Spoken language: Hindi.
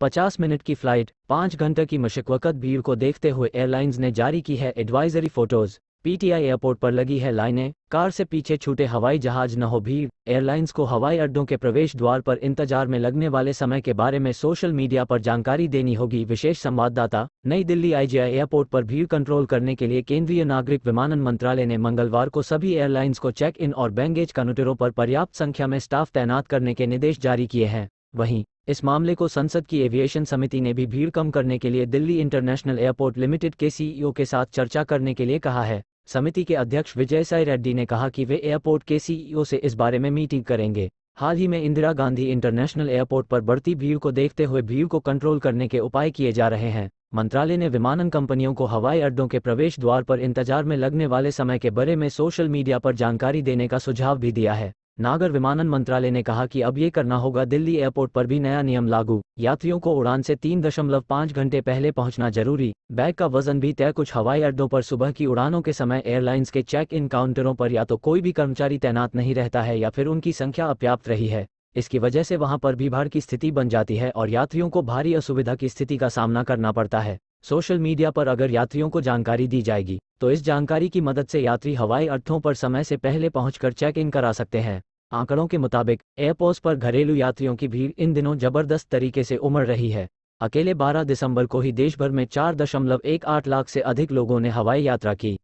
पचास मिनट की फ्लाइट पाँच घंटे की मशक्वकत भीड़ को देखते हुए एयरलाइंस ने जारी की है एडवाइजरी फोटोज पीटीआई एयरपोर्ट पर लगी है लाइनें कार से पीछे छूटे हवाई जहाज न हो भीड़ एयरलाइंस को हवाई अड्डों के प्रवेश द्वार पर इंतजार में लगने वाले समय के बारे में सोशल मीडिया पर जानकारी देनी होगी विशेष संवाददाता नई दिल्ली आईजीआई एयरपोर्ट पर भीड़ कंट्रोल करने के लिए केंद्रीय नागरिक विमानन मंत्रालय ने मंगलवार को सभी एयरलाइंस को चेक इन और बैंगेज काउंटरों पर पर्याप्त संख्या में स्टाफ तैनात करने के निर्देश जारी किए हैं वहीं इस मामले को संसद की एविएशन समिति ने भी भीड़ कम करने के लिए दिल्ली इंटरनेशनल एयरपोर्ट लिमिटेड के सीईओ के साथ चर्चा करने के लिए कहा है समिति के अध्यक्ष विजय साई रेड्डी ने कहा कि वे एयरपोर्ट के सीईओ से इस बारे में मीटिंग करेंगे हाल ही में इंदिरा गांधी इंटरनेशनल एयरपोर्ट पर बढ़ती भीड़ को देखते हुए भीड़ को कंट्रोल करने के उपाय किए जा रहे हैं मंत्रालय ने विमानन कंपनियों को हवाई अड्डों के प्रवेश द्वार पर इंतजार में लगने वाले समय के बारे में सोशल मीडिया पर जानकारी देने का सुझाव भी दिया है नागर विमानन मंत्रालय ने कहा कि अब ये करना होगा दिल्ली एयरपोर्ट पर भी नया नियम लागू यात्रियों को उड़ान से तीन दशमलव पाँच घंटे पहले पहुंचना जरूरी बैग का वजन भी तय कुछ हवाई अड्डों पर सुबह की उड़ानों के समय एयरलाइंस के चेक इन काउंटरों पर या तो कोई भी कर्मचारी तैनात नहीं रहता है या फिर उनकी संख्या अपर्याप्त रही है इसकी वजह से वहां पर भी की स्थिति बन जाती है और यात्रियों को भारी असुविधा की स्थिति का सामना करना पड़ता है सोशल मीडिया पर अगर यात्रियों को जानकारी दी जाएगी तो इस जानकारी की मदद से यात्री हवाई अड्डों पर समय से पहले पहुंचकर चेक इन करा सकते हैं आंकड़ों के मुताबिक एयरपोर्ट पर घरेलू यात्रियों की भीड़ इन दिनों जबरदस्त तरीके से उमड़ रही है अकेले 12 दिसंबर को ही देशभर में 4.18 लाख से अधिक लोगों ने हवाई यात्रा की